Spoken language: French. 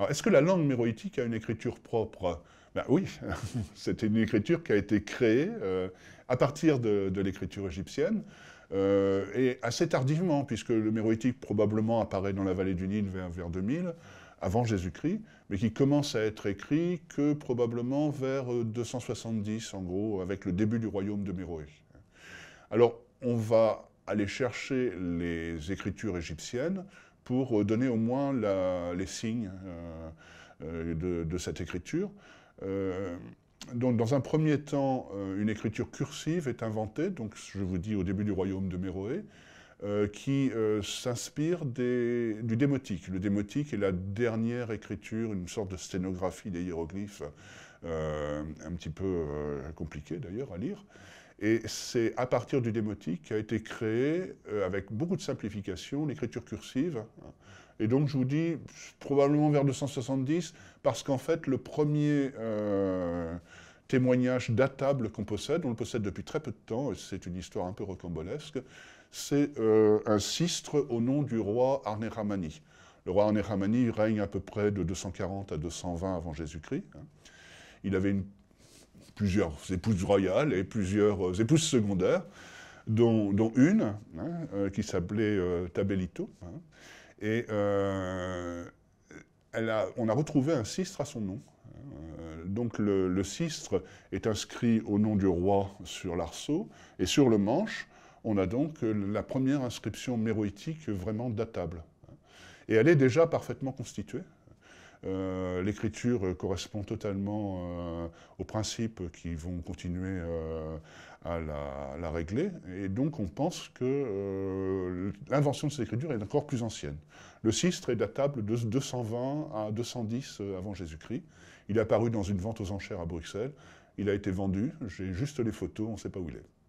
Alors, est-ce que la langue méroïtique a une écriture propre ben oui, c'était une écriture qui a été créée euh, à partir de, l'écriture égyptienne, euh, et assez tardivement, puisque le méroïtique probablement apparaît dans la vallée du Nil vers, vers 2000, avant Jésus-Christ, mais qui commence à être écrit que probablement vers 270, euh, en gros, avec le début du royaume de Méroé. Alors, on va aller chercher les écritures égyptiennes, pour euh, donner au moins les signes euh, euh, de, cette écriture. donc, dans un premier temps, une écriture cursive est inventée, donc je vous dis au début du royaume de Méroé, qui s'inspire du démotique. Le démotique est la dernière écriture, une sorte de sténographie des hiéroglyphes, un petit peu compliquée d'ailleurs à lire. Et c'est à partir du démotique a été créé, euh, avec beaucoup de simplification, l'écriture cursive. Et donc, je vous dis, probablement vers 270, parce qu'en fait, le premier euh, témoignage datable qu'on possède, on le possède depuis très peu de temps, et c'est une histoire un peu rocambolesque, c'est euh, un sistre au nom du roi Arné-Ramani. Le roi Arné-Ramani règne à peu près de 240 à 220 avant Jésus-Christ. Hein. Il avait une plusieurs épouses royales et plusieurs euh, épouses secondaires, dont, une hein, euh, qui s'appelait euh, Tabellito. Hein. et elle a, on a retrouvé un cistre à son nom. Hein. Donc le, le, cistre est inscrit au nom du roi sur l'arceau, et sur le manche, on a donc la première inscription méroïtique vraiment datable. Et elle est déjà parfaitement constituée. Euh, l'écriture euh, correspond totalement euh, aux principes qui vont continuer à la, la, régler. Et donc on pense que l'invention de cette écriture est encore plus ancienne. Le sistre est datable de 220 à 210 avant Jésus-Christ. Il est apparu dans une vente aux enchères à Bruxelles. Il a été vendu. J'ai juste les photos, on ne sait pas où il est.